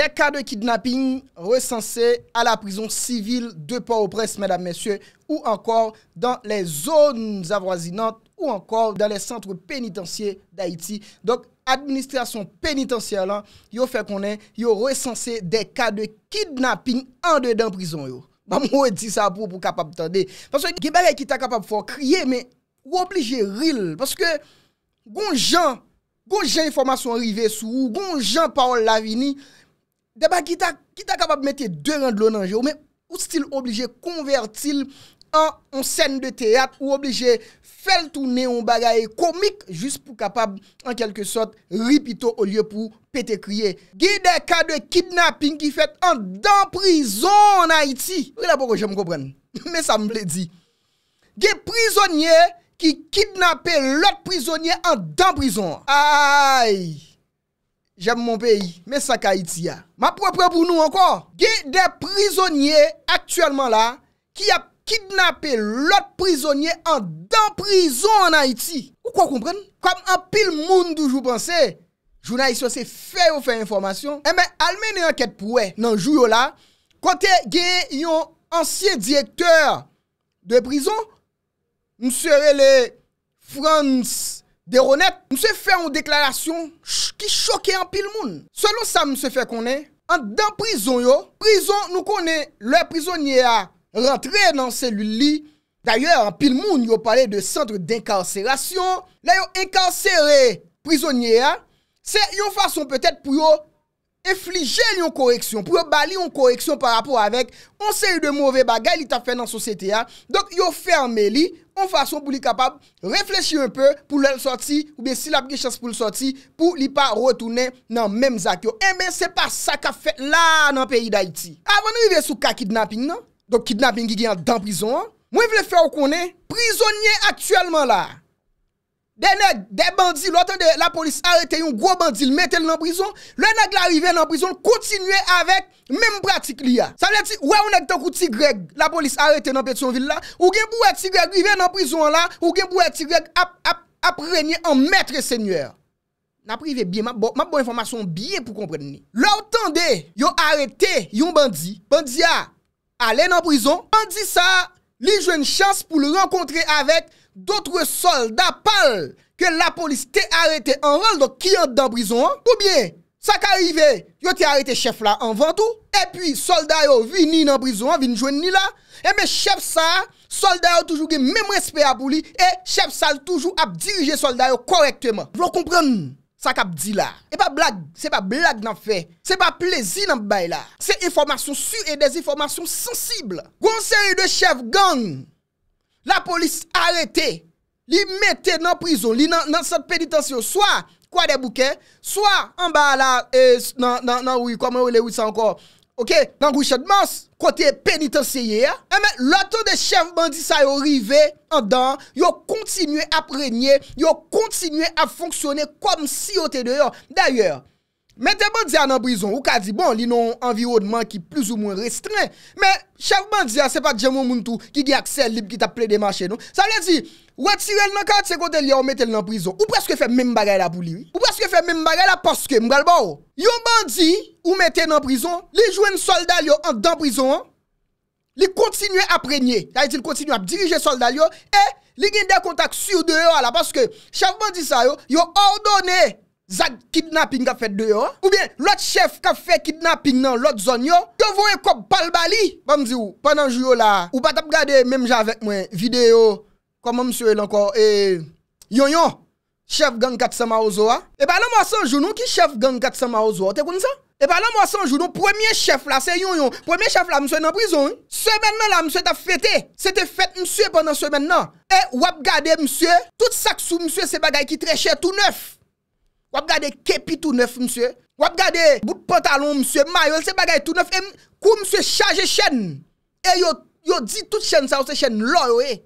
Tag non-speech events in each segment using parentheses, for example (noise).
de ka de kidnapping resense a la prizon sivil de pa ou pres ou ankor dans les zones avoisinantes ou ankor dans les centres pénitentiais d'Haïti. Donc, administration pénitentiais yo resense de ka de kidnapping en dedans prizon yo. Mwen wè di sa pou pou kapap tande. Fansou, gebele ki ta kapap fò kriye mè, wè obligé ril. Fansou, goun jen goun jen informasyon rive sou, goun jen parol la vini, Deba ki ta kapab metye 2 rande lonanje ou me ou stil oblije konvertil an sen de teyat ou oblije fel toune an bagaye komik Jus pou kapab an kelke sot ripito ou lye pou pete kriye Ge de ka de kidnapping ki fet an dan prison an Haiti Re la bo ko jem gopren, me sa m ble di Ge prisonye ki kidnape lot prisonye an dan prison Ayyyy Jèm moun peyi, mè sa ka Haiti ya. Ma pwè pwè pwè pou nou ankor. Gè dè prizonye aktuellement la, ki ap kidnapè lòt prizonye an dan prizon an Haiti. Ou kwa kompren? Kom an pil moun d'ou jwou panse, jwou nan yswa se fè ou fè informasyon. E eh mè almen yon ket pwè nan jwou yo la, kote gè yon ansye direktèr de prizon, mou sère le France... Dè ronèt, mse fè an deklarasyon ki chokè an pil moun. Selon sa mse fè konè, an dan prizon yo, prizon nou konè lè prizonye a rentre nan selul li. Dè yè an pil moun yo pale de centre d'encarcerasyon. Lè yo encarceré prizonye a, se yo fason pwè tèt pou yo reflije li yon koreksyon, pou yo bali yon koreksyon pa rapor avek, on se yu de mouve bagay li tap fe nan sosete ya, dok yo ferme li, yon fason pou li kapab reflechi yon peu pou lèl sorti, ou be silap ge chans pou lèl sorti, pou li pa rotounen nan mem zak yo. Eme, eh se pa sa ka fe la nan peyi da iti. Avon nou yu ve sou ka kidnapping nan, dok kidnapping gi gen dan prison, mwen vle fe ou konen, prizonye aktuelman la, De nek, de bandi, loutan de la polis arete yon gro bandi l metel nan prizon, le nek la rive nan prizon, kontinue avek menm pratik liya. Sa le ti, wè ou nek tan kouti Greg la polis arete nan petyon vil la, ou gen pou eti Greg rive nan prizon la, ou gen pou eti Greg ap renyen an mètre sènyer. Napri ve biye, map bo informasyon biye pou komprenne ni. Loutan de yo arete yon bandi, bandi a ale nan prizon, bandi sa... Li jwen chans pou le renkontre avet dotre solda pal ke la polis te arete an ral do ki yon dan brison an. Pou bie, sa ka rive, yo te arete chef la e an vantou, epi solda yo vin ni nan brison, vin jwen ni la e me chef sa, solda yo toujou gen menm respe apou li, e chef sa toujou ap dirije solda yo korekteman. Vlo kompran. Sa kap di la. E pa blag. Se pa blag nan fe. Se pa plezi nan bay la. Se informasyon su e de informasyon sensible. Gon seri de chev gang. La polis arete. Li mette nan prizon. Li nan sot penitensyon. Soa. Kwa de bouken. Soa. An ba la. E. Nan wou. Koman wou le wou san kon. Ok, nan Gwishad Mans, kote penitensyeye, eh lato de chef bandi sa yo rive, yo kontinuye ap renyye, yo kontinuye ap fonksyone kom si yo te deyo. Dalyer, Mette bandi an nan prizon, ou ka di, bon, li nou environman ki plus ou moun restren. Men, chav bandi an, se pa djemou moun tou, ki gi aksel li, ki tap plè de manche, nou. Sa le di, wè tirel nan ka, tse kote li ou metel nan prizon. Ou preske fè mèm bagay la pou li, ou preske fè mèm bagay la, paske, mgal ba ou. Yon bandi ou metel nan prizon, li jwen solda li yo an dan prizon, li kontinuè aprenye, la yi dil kontinuè ap dirije solda li yo, e, li gen de kontak sur de yo ala, paske, chav bandi sa yo, yo ordone, Zag kidnapping ka fet de yo. Ou bien, lot chef ka fe kidnapping nan lot zon yo. Te voye kog pal bali. Pan mzi ou, panan jou yo la. Ou pa tap gade, menm javek mwen, video. Koman msye lanko, eee, yon yon. Chef gang 400 ma ouzo a. E pa lan mwa san jou nou ki chef gang 400 ma ouzo a. Te kon sa? E pa lan mwa san jou nou, premier chef la, se yon yon. Premier chef la, msye nan prizon. Semennan la, msye ta fete. Se te fete msye panan semennan. E wap gade msye, tout sak sou msye se bagay ki treche tout neuf. Wap gade kepi tou nef msye, wap gade bout pantalon msye, mayol se bagay tou nef, e kou msye chaje chen, e yo di tout chen sa ou se chen lo yo e.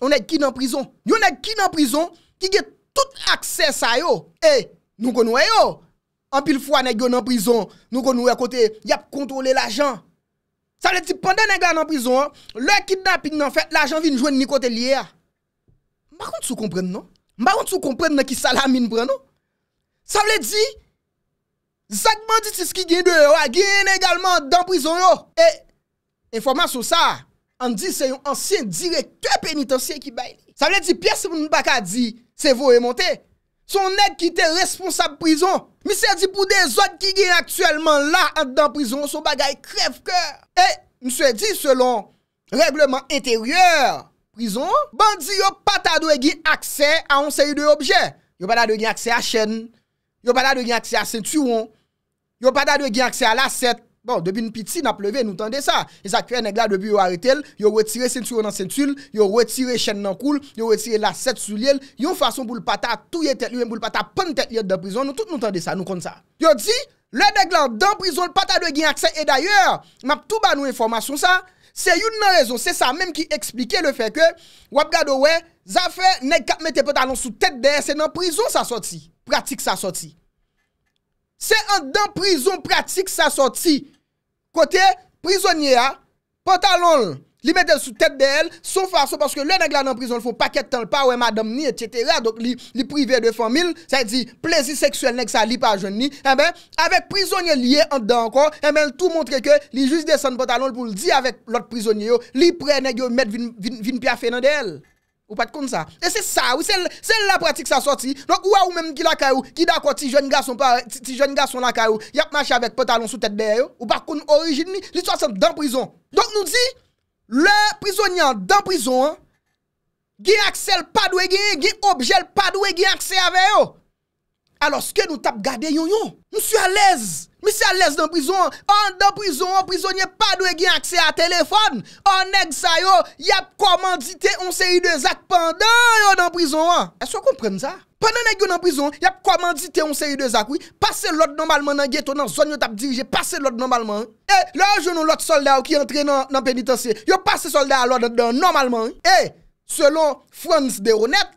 Yon e kin nan prizon, yon e kin nan prizon ki ge tout akses a yo, e, nou konwe yo. An pil fwa nan gen nan prizon, nou konwe kote yap kontrole l'ajan. Sa mle ti pande nan gen nan prizon, lò e kidnapping nan fet, l'ajan vin jwen ni kote liye a. Mba kont sou kompren non? Mba kont sou kompren nan ki salamin pren non? Sa vle di, zak banditis ki gen de yo a gen egalman dan prison yo. E, informasyon sa, an di se yon ansyen direkte penitansye ki bay li. Sa vle di, piye se moun baka di, se vo remonte, son ek ki te responsab prison. Mi se di pou de zot ki gen aktuellement la an dan prison, son bagay krev kèr. E, mi se di, selon reglement intérieur prison, bandi yo pata a gen akse a yon seri de obje. Yo pata a gen akse a chenne, Yo pata de gen aksè a senturon, yo pata de gen aksè a la set, bon, debi n'piti, nan pleve, nou tende sa, e zak kwen neg la debi yo aretel, yo wetire senturon nan sentul, yo wetire chen nan koul, yo wetire la set sou liel, yo fason pou l'pata touye tèl yon, pou l'pata pon tèl yon dan prizon, nou tout nou tende sa, nou konde sa. Yo di, le deg lan dan prizon, l'pata de gen aksè, e dayeur, map tou ba nou informasyon sa, se yon nan rezon, se sa menm ki eksplike le fè ke, wap gado we, zafè, neg kap me te pot alon sou tèt den, se nan prizon sa sorti. pratique ça sorti. C'est en dans prison pratique ça sorti. Côté prisonnier pantalon li mette sous tête d'elle son façon parce que nèg là dans prison pas qu'elle temps pas ouais madame ni etc. donc li, li privé de famille ça dit plaisir sexuel nèg ça li pas jeune ni eh ben, avec prisonnier lié en dedans encore eh ben tout montre que li juste descend pantalon pour le dire avec l'autre prisonnier li prend nèg mettre vin vin, vin, vin Ou pat kon sa. E se sa. Se la pratik sa sorti. Donk ou a ou menm ki lakay ou. Ki dako ti joun gason lakay ou. Yap mash avet patalon sou tete deyo. Ou pat kon orijini. Li swa san dan prizon. Donk nou di. Le prizonyan dan prizon. Ge aksel padwe. Ge objel padwe. Ge aksel aveyo. Alos ke nou tap gade yon yon. M sou alèz. Misi a lese dan prizon an, an dan prizon an, prizonye pa dwe gen akse a telefon, an neg sa yo, yap komandite on se yi de zak pandan yo dan prizon an. E se yo kompreme za? Pandan neg yo nan prizon, yap komandite on se yi de zak, oui, pase lot normalman nan ghetto, nan zon yo tap dirije, pase lot normalman. E, la yo jenon lot solda ou ki entre nan penitensye, yo pase solda a lot dan normalman. E, selon Frans de Honnette.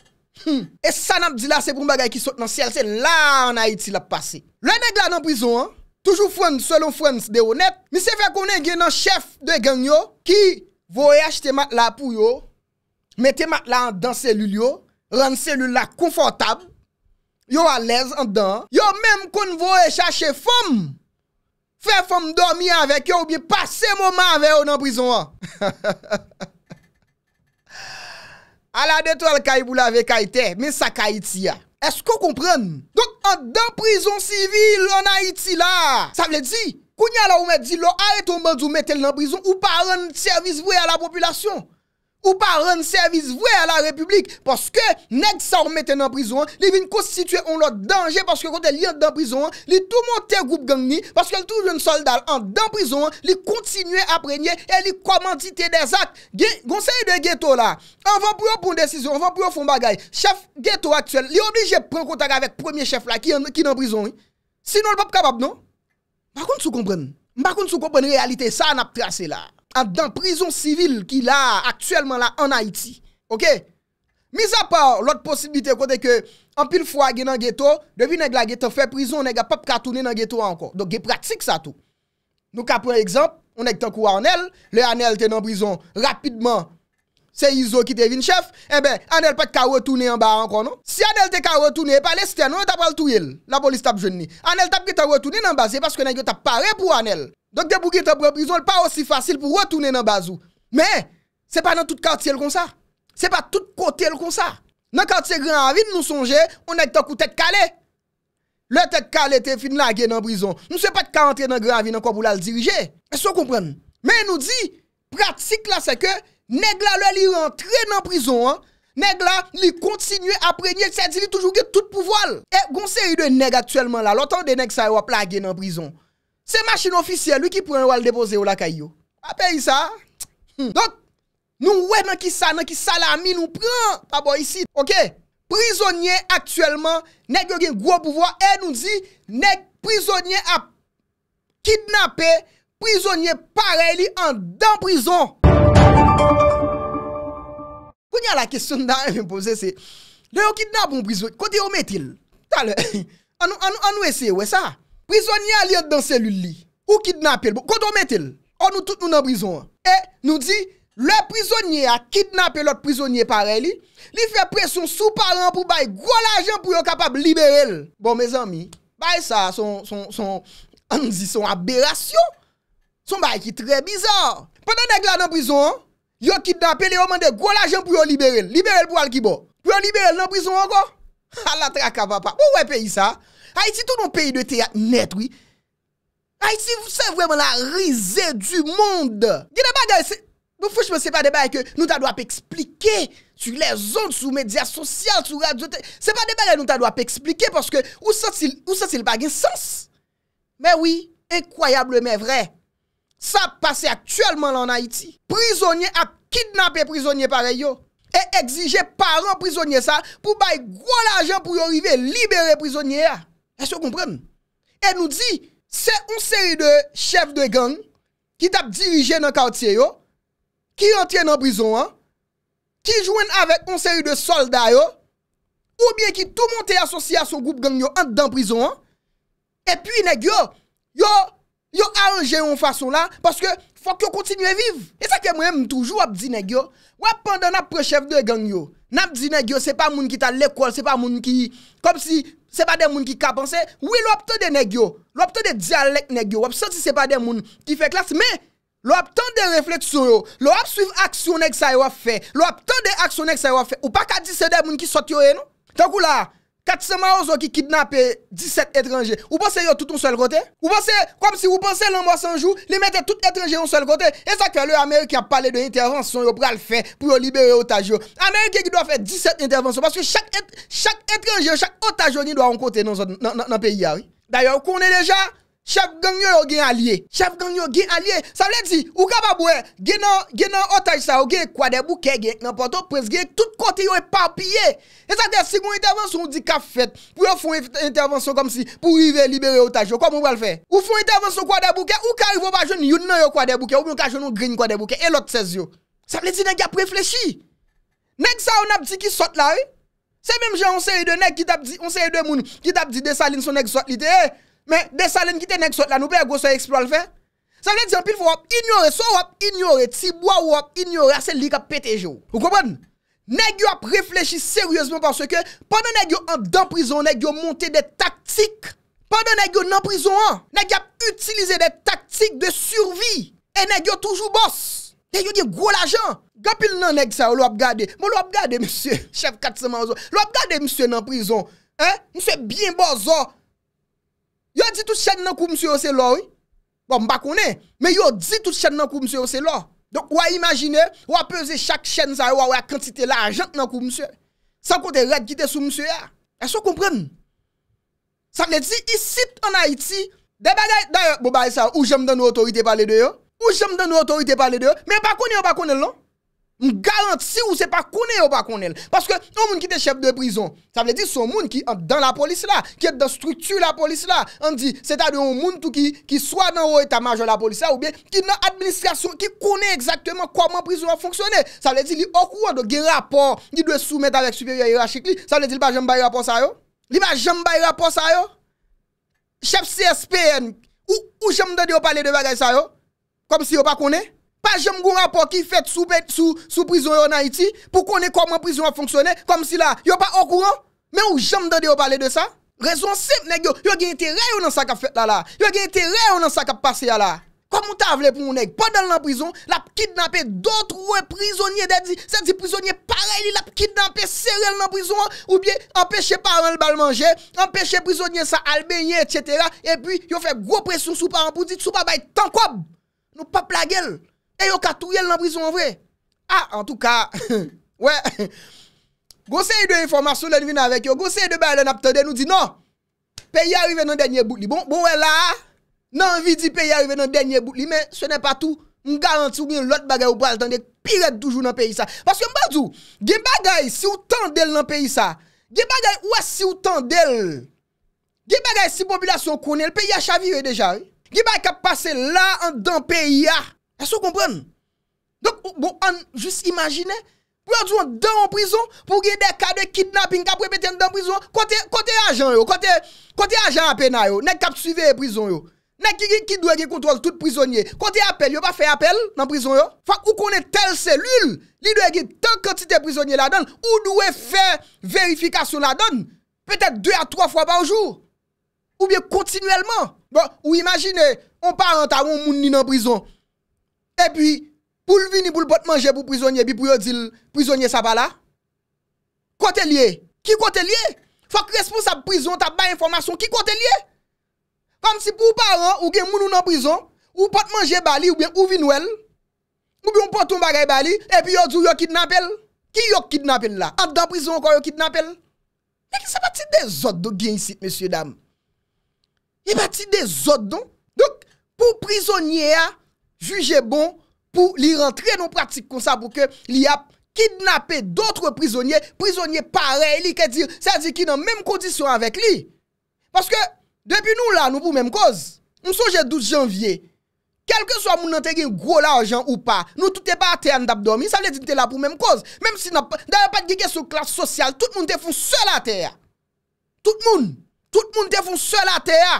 E san ap di la se pou m bagay ki sot nan sel se la an a iti la pase. La neg la nan prizon an, toujou fwen selon fwen de ou net, mi se fe konen gen nan chef de gen yo ki vouye achete mat la pou yo, mete mat la an dan selul yo, rande selul la konfortab, yo alez an dan, yo menm kon vouye chache fwen, fwen fwen dormi an vek yo ou bi pase mouman an vek yo nan prizon an. Ha (laughs) ha ha ha ha A la deto al kaibou la vek a ite, men sa ka iti ya. Esko kompren? Donk, an dan prizon sivil an a iti la, sa vle di, kounya la oume di lo a eto mbèd oume tel nan prizon ou pa an servis vwe a la populasyon. Ou pa ren servis vwe la republik Poske neg sa ou meten an prizon Li vin konstituye on lot denje Poske kote li an den prizon Li tou monten goup gang ni Poske li tou ven soldal an den prizon Li kontinye aprenye E li kwa mantite de zak Gonseye de ghetto la An van pou yo poun desisyon An van pou yo poun bagay Chef ghetto aktuel Li obli je pren kontak avek premier chef non? la Ki nan prizon Sinon l pap kapab non Bakoun sou kompren Bakoun sou kompren realite Sa an ap trase la an dan prizon sivil ki la aktuelman la an Haiti. Ok? Misa pa, lot posibite kote ke, an pil fwa gen an geto, devine gen la geto fwe prizon, gen pap katounen an geto anko. Dok gen pratik sa tou. Nou ka, pou ekzamp, gen tan kou anel, le anel ten an prizon rapidman, se Izo ki te vin chef, ebe, eh anel pat ka wotounen an ba anko, no? Si anel te ka wotounen, e pa leste, nou yo tapal tou yel. La polis tap jouni. Anel tap geta wotounen an ba, se paske nan yo tap pare pou anel. Donk de pou ki te pran prizon, l pa osi fasil pou rotounen nan bazou. Men, se pa nan tout kati el kon sa. Se pa tout koti el kon sa. Nan kati el gran avin nou sonje, ou nek te kou tet kale. Le tet kale te fin la gen nan prizon. Nou se pa te kante nan gran avin an kon pou la l dirije. E so kompren. Men nou di, pratik la se ke, neg la l li rentre nan prizon an. Neg la li kontinye aprenye, se di li toujou gen tout pou voal. E, gonsen yon neg aktuelman la, lotan de neg sa yo a pla gen nan prizon. Se machin ofisye, lwi ki prwen wale depoze ou la kay yo. Ape yi sa. Donk, nou wè nan ki sa, nan ki salami, nou prwen. Abo, isi. Ok, prizonye aktuelman, nek yo gen gro pouvo, e nou di, nek prizonye a kidnapè, prizonye pare li an dan prizon. Kou nyan la kesyon nan mwen pose se, le yo kidnap ou mwen prizon, kote yo metil? Tal, an wè se, wè sa? Prisonye a li ete dan selul li. Ou kidnapel. Koto bon. metel. Ou oh, nou tout nou nan prison. E nou di. Le prisonye a kidnapel ot prisonye pareli. Li fe presyon sou paran pou baye gwa la jen pou yo kapap liberel. Bon me zami. Baye sa. Son. Anzi. Son aberasyon. Son baye ki tre bizar. Pendan ek la nan prison. Yo kidnapel. Yo mande bon? gwa (laughs) ah, la jen pou yo liberel. Liberel pou al kibo. Pou yo liberel nan prison anko. A la tra kapapa. Ou we peyi sa. A. Haïti tou nou peyi de teyat net, oui. Haïti, vous sè vwèm la rizè du monde. Gè de bagay, nou fouch mè, sè pa de bagay ke nou ta do ap eksplike tu lè zon sou media sosyal, sou radio, sè pa de bagay nou ta do ap eksplike porske ou sè ti l'bagay sens. Mè wii, ekwoyable mè vwè, sa pase aktuellement lan Haïti. Prisonye a kidnapè prisonye pare yo e egzije paran prisonye sa pou bay gwo l'ajan pou yo rive libere prisonye ya. Est-ce que vous comprenez Elle nous dit, c'est une série de chefs de gang qui t'a dirigé dans le quartier, yo, qui entrent dans la prison, hein, qui jouent avec une série de soldats, ou bien qui tout monte associé à son groupe gang yo, entre dans la prison. Hein. et puis, les yo, yo, yo arrangé en façon là, parce que faut que continue à vivre. Et ça que moi-même toujours dit nèg yo, ou pendant après chef de gang yo, n'a dit c'est pas moun qui t'a l'école, c'est pas moun qui comme si Se pa den moun ki ka panse, wè lò ap ton de negyo, lò ap ton de dialek negyo, wè ap soti se pa den moun ki fe klas, mè, lò ap ton de refleksyon yo, lò ap suiv aksyon ek sa yo wafè, lò ap ton de aksyon ek sa yo wafè, ou pa ka di se den moun ki soti yo eno. Ton kou la, Kat seman ou zo ki kidnape 17 etranje, ou bose yo tout ou sel kote? Ou bose, kome si ou bose l'an mwase anjou, li mette tout etranje ou sel kote? E sa ke le Amerike a pale de intervansyon yo pou al fe, pou yo libere otajyo. Amerike ki do a fe 17 intervansyon, paske chak etranje, chak otajyo ni do a an kote nan peyi ya. Daryo, kon e deja... Chef gang yo yo gen alye. Chef gang yo gen alye. Sa mle di, ou ka babouè, gen nan otaj sa, ou gen kwa de bouke, gen nan porto pres, gen tout kote yo e papye. E sa mle di, si mwen intervenson, ou di ka fèt, pou yo fwen intervenson kom si, pou yive libere otaj yo, kom mwen wè l fè? Ou fwen intervenson kwa de bouke, ou ka rivo bajon, yon nan yo kwa de bouke, ou mwen kajon nou green kwa de bouke, elot sez yo. Sa mle di, nèk ya preflechi. Nèk sa ou nabdi ki sot la, e? se mwen Men, de salen ki te neg sot la noupe a go sa eksploal fe. Salen diyan pil fwo ap ignore, sou ap ignore, tibwa wap ignore, ase li ka pete jo. Ou kompon? Neg yo ap reflechi seryosman parce ke pandan neg yo andan prison, neg yo monte de taktik. Pandan neg yo nan prison an, neg yo ap utilize de taktik de survi. E neg yo toujou bos. Te yo diye gwo la jan. Gapil nan neg sa ou lo ap gade. Mo lo ap gade, msye chef katseman ozo. Lo ap gade msye nan prison. Msye bien bozo. Sè di tout chèn nan kou msè yo sè lò wè. Mbakounè. Mè yo di tout chèn nan kou msè yo sè lò. Donk wè imagine wè pèze chak chèn sa wè wè kantite la ajant nan kou msè. Sè kote red gite sou msè ya. Sè yo kou pren. Sè mè di isit an Haiti. De bè daye. Bè bè yè sa. Ou jèm dan nou otorite pale de yo. Ou jèm dan nou otorite pale de yo. Mè bakounè yo bakounè lò. M garante si ou se pa konen ou pa konen. Paske ou moun ki te chep de prizon. Sa vle di sou moun ki an dan la polis la. Ki et dan strukture la polis la. An di se ta de ou moun tou ki ki swa nan ou etan majon la polis la ou bien ki nan administrasyon, ki konen ekzaktemen koman prizon an fonksyonen. Sa vle di li okou an do gen rapor ki dwe soumet avek superior irachik li. Sa vle di li pa jem bay rapor sa yo? Li pa jem bay rapor sa yo? Chep CSPN ou jem de di ou pale de bagay sa yo? Kom si ou pa konen? Pa jem goun rapor ki fet soubet sou prison yo nan iti pou konen koman prison a fonksyonen kom si la yo pa okouran men ou jem dade yo pale de sa rezon sep neg yo yo gen ite reyo nan sa ka fet la la yo gen ite reyo nan sa ka pase ya la kom moun ta avle pou moun neg padan nan prison la pidnape dotre prisonye sa di prisonye pareli la pidnape serelle nan prison ou bie empeshe paran l bal manje empeshe prisonye sa albeye etc epi yo fe gro presyon sou paran pou dit sou pa bay tankob nou pop la gel E yo katou yel nan brison an vre? Ha, an ah, tou ka, wè. (laughs) Gose yi de informasyon lè di vin avèk yo, gose yi de bèlè nan ap tèdè nou di, nan, pè yi arive nan denye bout li. Bon, bon wè la, nan anvi di pè yi arive nan denye bout li, men, se nè pa tou, m garanti ou mi yon lot bagay ou bral dan dek, piret toujou nan pè yi sa. Paske m badou, gen bagay si ou tan del nan pè yi sa, gen bagay ou wè si ou tan del, gen bagay si mobilasyon kone, lè pè yi a chavire deja, gen bagay ka pase la an dan pè Ya sou kompren? Donk, bon, an, jist imagine, pou yon joun den yon prison, pou gye de kade kidnapping ka pou yon beten den prison, kote ajan yo, kote ajan apena yo, nek kap suive yon prison yo, nek ki dwe ge kontrol tout prisonye, kote apel, yon pa fe apel nan prison yo, fa, ou konen tel selul, li dwe ge tel kante te prisonye la don, ou dwe fe verifikasyon la don, petet 2 a 3 fwa parjou, ou bie kontinuellement, bon, ou imagine, on pa renta yon moun ni nan prison, epi pou l vini pou l pot manje pou prizonye bi pou yo dil prizonye sa pa la. Kotelye, ki kotelye? Fak respons ap prizon, tap ba informasyon, ki kotelye? Kam si pou ou paran ou gen moun ou nan prizon, ou pot manje bali ou bin ou vin wel, mou bin ou pot ton bagay bali, epi yo djou yo kidnapel. Ki yo kidnapel la? Ad dan prizon kon yo kidnapel. Eki se pati de zot do gen yisit, mesye dam. E pati de zot do. Dok, pou prizonye ya, ah, juje bon pou li rentre nou pratik kon sa pou ke li ap kidnape doutre prizonye, prizonye pare li ke dire sa di ki nan menm kondisyon avek li. Paske, depi nou la nou pou menm koz, msouje 12 janvye, kelke so a moun nante gen gro la anjan ou pa, nou tout e ba ate an dabdomi, sa le din te la pou menm koz, menm si nan pat gigye sou klas sosyal, tout moun te foun se la te a, tout moun, tout moun te foun se la te a.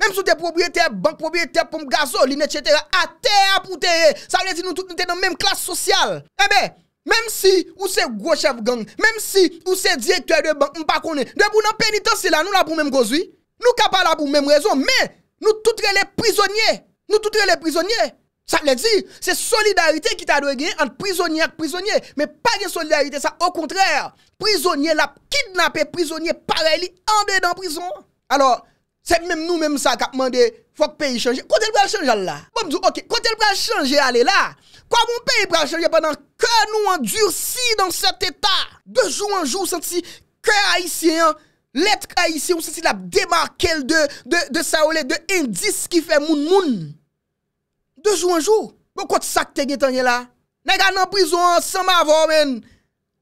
Mem sou te propriété, bank propriété, pompe gazoline, etc. A te apoutere. Sa le di nou tout nou te nan menm klas sosyal. Ebe, eh mem si ou se groschef gang. Mem si ou se direktor de bank. Mpa konen. Nde pou nan penitensi la nou la pou menm gozwi. Nou ka pa la pou menm rezon. Men, nou toutre le prizonye. Nou toutre le prizonye. Sa le di, se solidarite ki ta doye gen an prizonye ak prizonye. Men pa gen solidarite sa. Au kontrèr, prizonye la kidnape prizonye pareli ande dan prizon. Alors, Se mèm nou mèm sa kapman de fòk peyi chanje. Kote l bral chanje alè la. Bòm bon, djou, ok, kote l bral chanje alè la. Kwa moun peyi bral chanje banan, kè nou an dursi dans cet etat. Dejou anjou senti kè haisyen, let kè haisyen, ou senti la demarkel de sa olè, de indis ki fè moun moun. Dejou anjou, mò kote sakte gen tanye la. Nè gà nan prizon, san ma vò menn.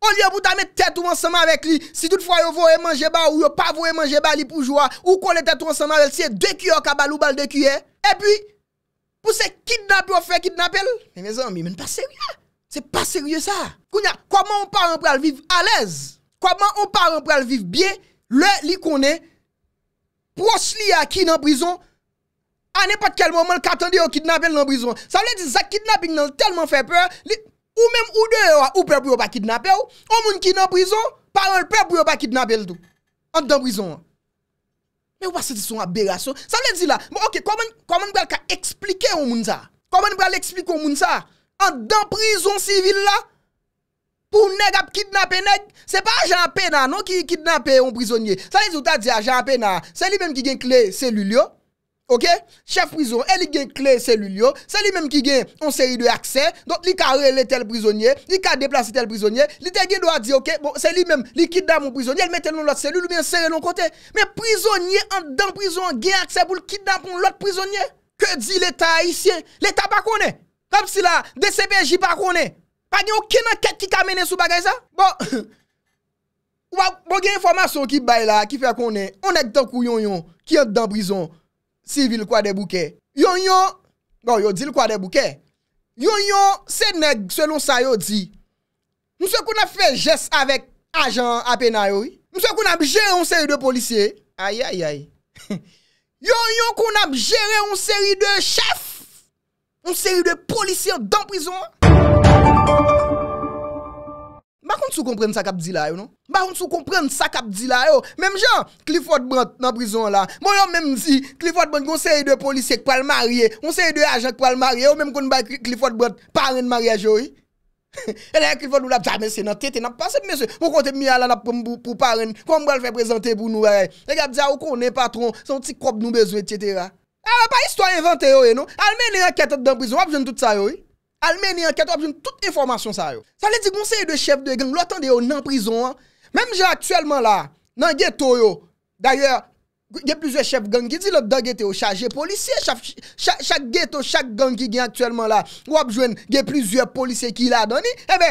O li yo bouta me tete ou ansama vek li, si tout fwa yo vwoye manje ba ou yo pa vwoye manje ba li poujwa, ou kon le tete ou ansama vek li, si ye dekye yo kabal ou bal dekye, e pi, pou se kidnap yo fe kidnap el, men men zan, men men pa serye, se pa serye sa, kounya, kouman ou pa anpral vive alèz, kouman ou pa anpral vive biye, le li konè, pwos li a ki nan brison, anepat kel momen katen di yo kidnap el nan brison, sa le di za kidnaping nan telman fe peur, li... Ou mèm oudè yo, ou pèpou yo pa kidnapè yo. O moun ki nan prizon, parol pèpou yo pa kidnapè l do. An dan prizon. Mè ou pa se ti son abera so? Sa mè di la, mè bon, ok, koman mbèl ka eksplike o moun sa? Koman mbèl eksplike o moun sa? An dan prizon sivil la? Pou neg ap kidnapè neg? Se pa Jean Pè nan, nou ki kidnapè yon prizonye. Sa mè di ou ta di Jean Pè nan, se li mèm ki genk lè selul yo. Ok? Chef prison, e li gen kler selul yo, se li menm ki gen an seri de aksen, don li ka rele tel prisonye, li ka deplase tel prisonye, li te gen do a di, ok, bon, se li menm, li kid dan moun prisonye, el mette loun lot selu, lou men seri loun kote. Men prisonye, an dan prison, gen aksen pou l'kid dan pou lout prisonye. Ke di l'Etat haisyen? L'Etat pa kone? Kamp si la, DCPJ pa kone? Pa gen okina ket ki ka mene sou bagay sa? Bon, (coughs) bon gen informasyon ki bay la, ki fe akone, Sivil kwa debouke. Yon yon, Gon, yon dil kwa debouke. Yon yon, Seneg, Selon sa yon di, Mse kou na fe jes avèk ajan apè na yoy, Mse kou na bje yon seri de polisye, Ayayay, (laughs) Yon yon kou na bje yon seri de chef, Yon seri de polisye dan prizon, Ba kon sou kompren sa kap di la yo? Non? Ba kon sou kompren sa kap di la yo? Mem jan, Clifford Brand nan prizon la, mwen yo mem di, Clifford Brand kon se yi de polise kwa l marye, kon se yi de ajan kwa l marye, yo mem kon mba Clifford Brand paren marye yo yi? (laughs) E lè yè Clifford ou la, mwen se nan tete nan pase mwen se, mwen kontè mè yal la nan pou paren, kon mwen l fè prezante pou nou aè, eh. le gap di a ou konè patron, son ti krop nou bezwe, etc. A, ba, histoye inventè yo yi, eh, no? Almen yè an ketat nan prizon, wap jen tout sa yo yi? Almeni anket wap joun tout informasyon sa yo. Sa le di gounseye de chef de gen, loutan de yo nan prison an. Mem je aktuelman la, nan ghetto yo, d'ayor, ge plizue chef gen ki di loutan ge te yo chaje policye, chak ghetto, chak gen ki gen aktuelman la, wap joun ge plizue policye ki la doni, ebe,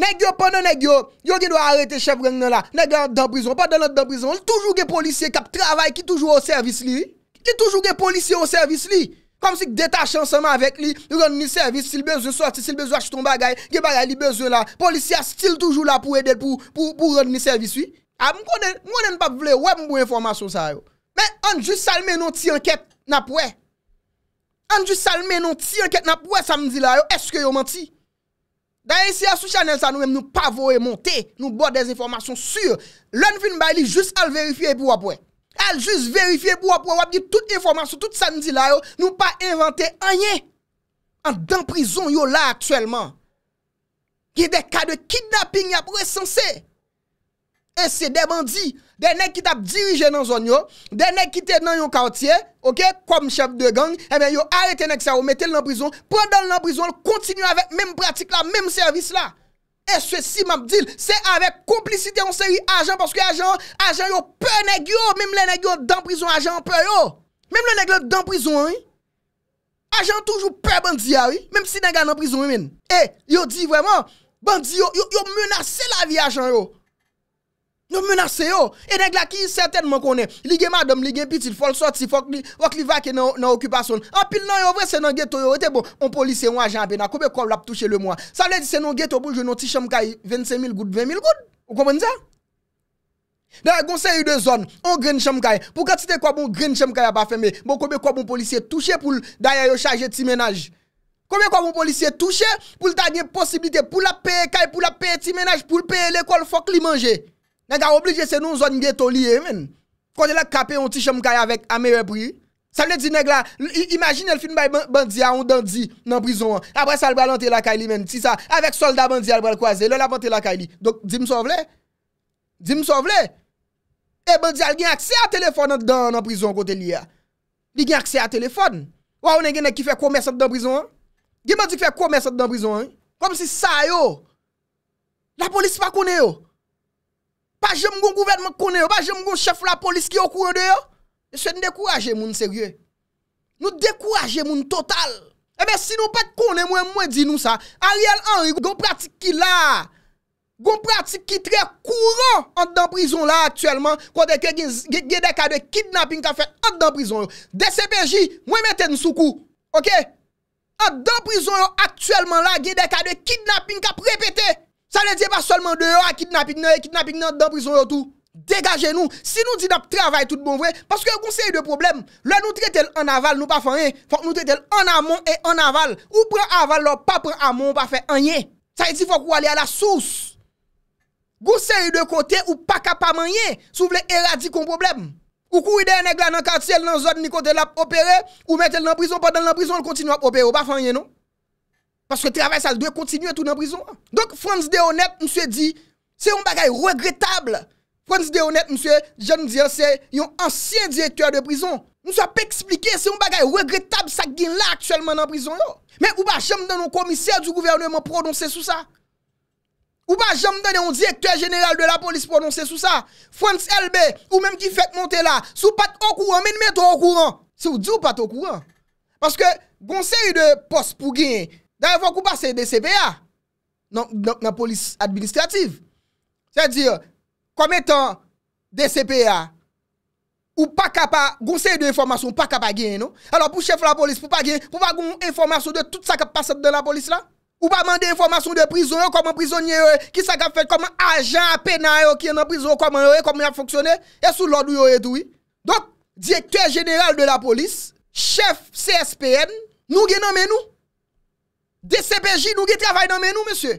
ne gyo panan ne gyo, yo ge do a arete chef gen nan la, ne gen dan prison, pa dan nan dan prison, toujou ge policye kap travay ki toujou ou servis li, ki toujou ge policye ou servis li, Kom si k detache ansama avèk li, yon ronde ni servis, si l bezo sorti, si l bezo achiton bagay, ge bagay li bezo la, polisiya stil toujou la pou edè, pou ronde ni servis li. A, mwen en pa pou vle, wè mwen pou informasyon sa yo. Mè, anjou salme nou ti anket na pouè. Anjou salme nou ti anket na pouè, sa mwen di la yo, eske yo manti. Da yon siya sou chanel sa nou, mwen nou pavore monte, nou bote des informasyon sur, loun fin bay li, jous al verifiye pou wè pouè. Al juz verifiye pou wap wap di tout informasyon, tout sanidi la yo, nou pa invante anye. An dan prison yo la aktuelman. Ye de ka de kidnapping ya pou wè sensè. E se deman di, dene ki tap dirije nan zon yo, dene ki ten nan yon kaotye, ok, kom chef de gang, e ben yo arete nek sa ou metel nan prison, pren dan nan prison, kontinu avèk mèm pratik la, mèm servis la. E swesi map dil se avek komplicite yon seri ajan Paske ajan yo pe neg yo Memle neg yo dan prizon ajan pe yo Memle neg yo dan prizon Ajan toujou pe bandiya Memse neg an dan prizon E yo di vreman Bandiya yo menase la vi ajan yo Nou menase yo, e neg la ki yi setenman konen, li gen madam, li gen pitit, folsot, si fok li vake nan okupasyon. A pil nan yo vwe se nan geto yo, ete bon, moun polisye wajan apena, koube kou la pou touche le mouan. Sa le di se nan geto pou joun nou ti chemkayi 25.000 gout, 20.000 gout, ou komon di ya? Nè, goun se yi de zon, ou gren chemkayi, pou katite koub moun gren chemkayi apafeme, moun koube koub moun polisye touche pou daya yo chaje ti menaj. Koube koub moun polisye touche pou ta gen posibilite pou la peye kaye, pou la peye ti menaj, pou Nè gwa oblije se nou zon nge to liye men. Kote la kape yon tichem kaya vek amewe pri. Sa mè di nè gwa, imagine el fin bay bandi a yon dandi nan prizon an. Apre sal bralante la kay li men. Ti sa, avek solda bandi al bral kwaze, lè la bralante la kay li. Dok, di mson vle? Di mson vle? E bandi al gen akse a telefon nan prizon kote li ya. Di gen akse a telefon. Waw nè gen e ki fe koumese nan prizon an? Gen bandi ki fe koumese nan prizon an? Kom si sa yo? La polisi pa kone yo? pa jèm goun gouverme konè yo, pa jèm goun chèf la polis ki yo kouèdè yo, jè sè n dekourajè moun seryè. Nou dekourajè moun total. Ebe, eh si nou pa konè mwen mwen di nou sa, Ariel Henry goun pratik ki la, goun pratik ki trè kouèdè, an dan prizon la atyèlman, kote kè gèdè kade kidnapin ka fè an dan prizon yo. Dè sepeji, mwen mèten soukou, ok? An dan prizon yo atyèlman la, gèdè kade kidnapin ka prepetè. Sa ne diye pa solman deyo a kidnapik nan e kidnapik nan dan prison yo tou. Degaje nou. Si nou di nap travay tout bon vwe. Paske goun se yu de problem. Le nou tre tel an aval nou pa fanyen. Fak nou tre tel an amon e an aval. Ou pren aval lor pa pren amon pa fe anyen. Sa yu di fok wale a la sous. Goun se yu de kote ou pa kapaman yen. Sou vle eradik kon problem. Ou kou yu de eneg la nan kati el nan zon ni kote la opere. Ou metel nan prison pa tel nan prison l kontinu ap opere. Ou pa fanyen nou. Paske trabay sa l dewe kontinu etou nan prizon. Donk Frans D. Honnette mswe di, se yon bagay regretable, Frans D. Honnette mswe, jen mswe di anse, yon ansyen direktor de prizon, mswe ap explike, se yon bagay regretable, sa gen la aktuelman nan prizon yo. Men ou ba jem den yon komisier du gouvernement prononse sou sa? Ou ba jem den yon direktor general de la polis prononse sou sa? Frans L. B., ou menm ki fèk monte la, sou pat okouran, menmè to okouran, sou di ou pat okouran? Paske gonsey de post pou gen, Dan yon fok ou pa se DCPA nan polis administrativ. Se di yo, kome tan DCPA ou pa kapa, goun se yon de informasyon ou pa kapa gen nou. Ano pou chef la polis pou pa gen, pou pa goun informasyon de tout sa kapasat de la polis la. Ou pa mande informasyon de prizon yo, koman prizonye yo, ki sa ka fet koman ajan, penay yo, ki nan prizon yo, koman yo, koman ya foksyone, e sou lodi yo etoui. Don, direktor general de la polis, chef CSPN, nou gen nomen nou. De CPJ nou ki travay nan menou, monsye.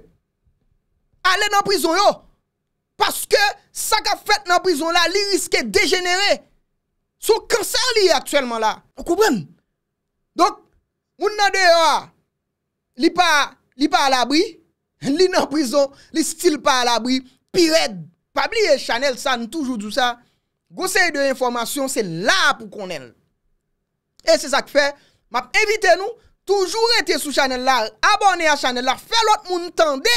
Ale nan prizon yo. Paske sa ka fet nan prizon la, li riske degenere. Sou kanser li aktuellement la. A koubren? Donk, moun nan deyo a. Li pa, li pa alabri. (laughs) Li nan prizon, li stil pa alabri. Piret, pabli e chanel sa, nou toujou dousa. Gosey de informasyon, se la pou konen. E se sak fe, map evite nou... Toujou rete sou chanel la, abone a chanel la, fe lout moun tende,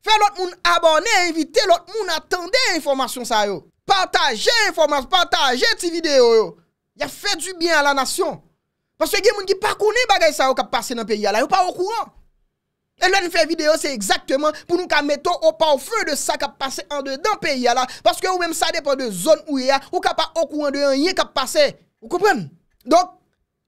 fe lout moun abone, evite lout moun a tende informasyon sa yo. Pataje informasyon, pataje ti video yo. Ya fe du bien a la nasyon. Paske gen moun ki pa kone bagay sa yo kap pase nan peyi ala, yo pa wakouan. E loun fè video se ekzakteman pou nou ka meton ou pa wafen de sa kap pase an de dan peyi ala. Paske ou mèm sa depo de zon ou ya, ou ka pa wakouan de an ye kap pase. Ou koupen? Dok.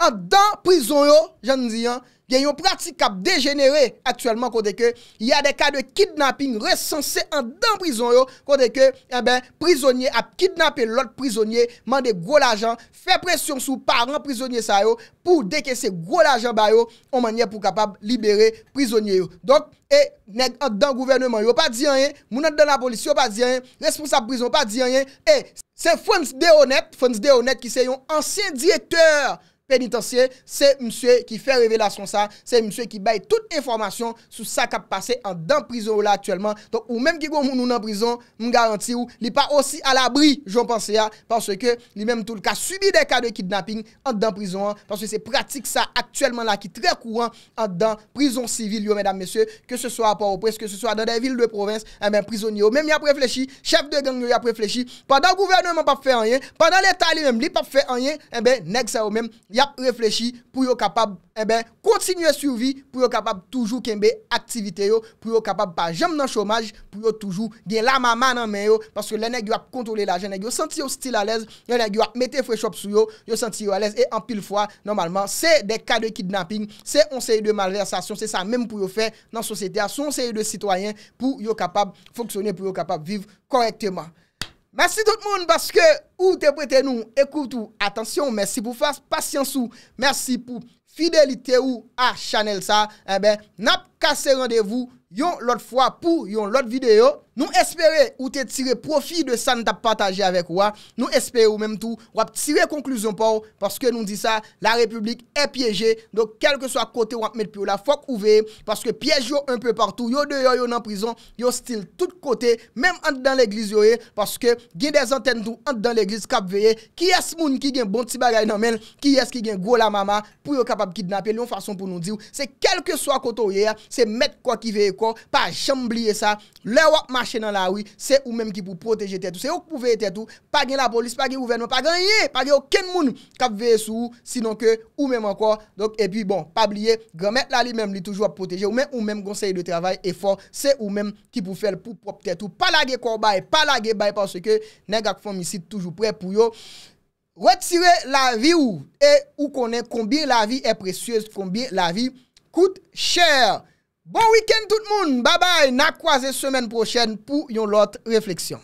an dan prizon yo, jan diyan, gen yon pratik ap degenere aktuelman kote ke, yade ka de kidnapping resansen an dan prizon yo, kote ke, e ben, prizonye ap kidnape lot prizonye, mande gwo la jan, fe presyon sou par an prizonye sa yo, pou deke se gwo la jan ba yo, on manye pou kapab libere prizonye yo. Donk, e, neg, an dan gouverneman yo, pa diyan yon, mounat de la polisyon pa diyan yon, responsab prizon pa diyan yon, e, se Fons de Honnette, Fons de Honnette ki se yon ansyen diyeteur, penitentie, se msye ki fè revelasyon sa, se msye ki bay tout informasyon sou sa kap pase an dan prizon ou la aktuellement, don ou menm ki go moun ou nan prizon, m garanti ou li pa osi al abri, joun pense ya, panso ke li menm tout le ka subi de kade kidnapping, an dan prizon an, panso se pratik sa aktuellement la ki tre kouan an dan prizon sivil yo, menm mesye, ke se so a par ou pres, ke se so a dan den vil de provins, en ben prizon yo, menm ya prefleshi, chef de gang yo ya prefleshi, panan gouvernement pa fè anyen, panan l'eta li menm li pa fè anyen, en eh ben neg sa ou menm Yap, reflechi, pou yo kapab, ebe, eh kontinye suvi, pou yo kapab toujou kenbe aktivite yo, pou yo kapab pa jem nan chomaj, pou yo toujou gen la mama nan men yo, paske le neg yo ap kontrole la jen, le neg yo senti yo stil alez, le neg yo ap mete fwechop sou yo, yo senti yo alez, e an pil fwa, normalman, se de kade kidnapping, se onseye de malversasyon, se sa menm pou yo fe nan sosete a, se onseye de sitwayen pou yo kapab foksyone, pou yo kapab viv korekteman. Mersi tout moun, baske ou te pwete nou, ekoutou, atensyon, mersi pou fasyansou, mersi pou fidelite ou a chanel sa, ebe, eh nap kase randevou yon lot fwa pou yon lot video. Nou espere ou te tire profil de san tap pataje avek ou a, nou espere ou menm tou, wap tire konklusyon pou parce ke nou di sa, la republik e pyeje, nou kelke swa kote wap met pi ou la fok ou veye, parce ke pyejo un peu partout, yo deyo yo nan prison yo stil tout kote, menm ant dan l'eglise yo ye, eh, parce ke gen des antenne tou ant dan l'eglise kap veye, ki es moun ki gen bon ti bagay nan men, ki es ki gen go la mama, pou yo kapab kidnap e lyon fason pou nou di ou, se kelke swa kote ou ye, eh, se met kwa ki veye kwa pa chambliye sa, le wap ma Ache nan la ouy, se ou menm ki pou proteje tetou, se ou pou veye tetou, pa gen la polis, pa gen ouvenman, pa gen ye, pa gen ou ken moun, kap veye sou, sinon ke ou menm ankor, donk, epi bon, pa blye, gamet la li menm li toujwa proteje ou menm, ou menm gonseye de travay, efor, se ou menm ki pou fel pou propte tetou, pa la ge korbay, pa la ge bay, panse ke negak fomisit toujou pre pou yo, wetire la vi ou, e ou konen, konbir la vi e presyöz, konbir la vi koute chèr, Bon week-end tout moun, ba-bye, na kwa se semen prochen pou yon lot refleksyon.